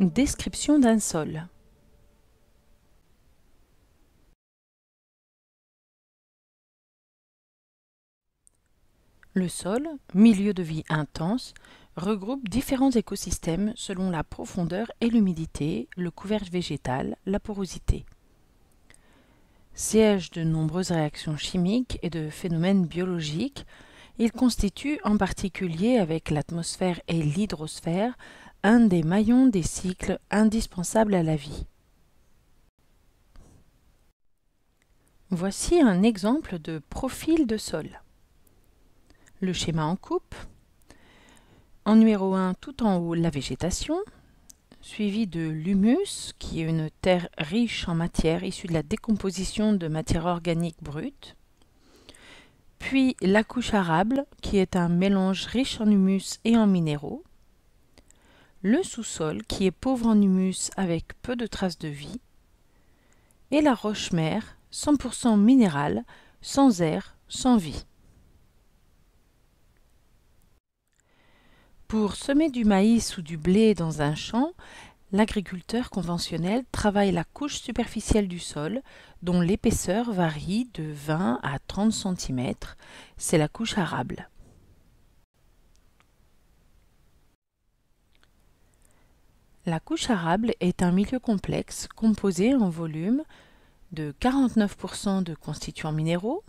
Description d'un sol. Le sol, milieu de vie intense, regroupe différents écosystèmes selon la profondeur et l'humidité, le couvert végétal, la porosité. Siège de nombreuses réactions chimiques et de phénomènes biologiques, il constitue en particulier avec l'atmosphère et l'hydrosphère un des maillons des cycles indispensables à la vie. Voici un exemple de profil de sol. Le schéma en coupe. En numéro 1, tout en haut, la végétation, suivi de l'humus, qui est une terre riche en matière issue de la décomposition de matière organique brute. Puis la couche arable, qui est un mélange riche en humus et en minéraux le sous-sol qui est pauvre en humus avec peu de traces de vie, et la roche mère 100% minérale, sans air, sans vie. Pour semer du maïs ou du blé dans un champ, l'agriculteur conventionnel travaille la couche superficielle du sol, dont l'épaisseur varie de 20 à 30 cm, c'est la couche arable. La couche arable est un milieu complexe composé en volume de 49% de constituants minéraux,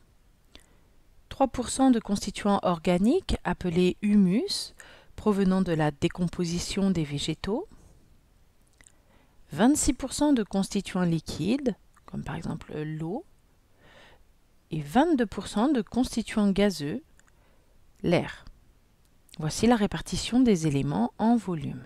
3% de constituants organiques appelés humus provenant de la décomposition des végétaux, 26% de constituants liquides comme par exemple l'eau et 22% de constituants gazeux, l'air. Voici la répartition des éléments en volume.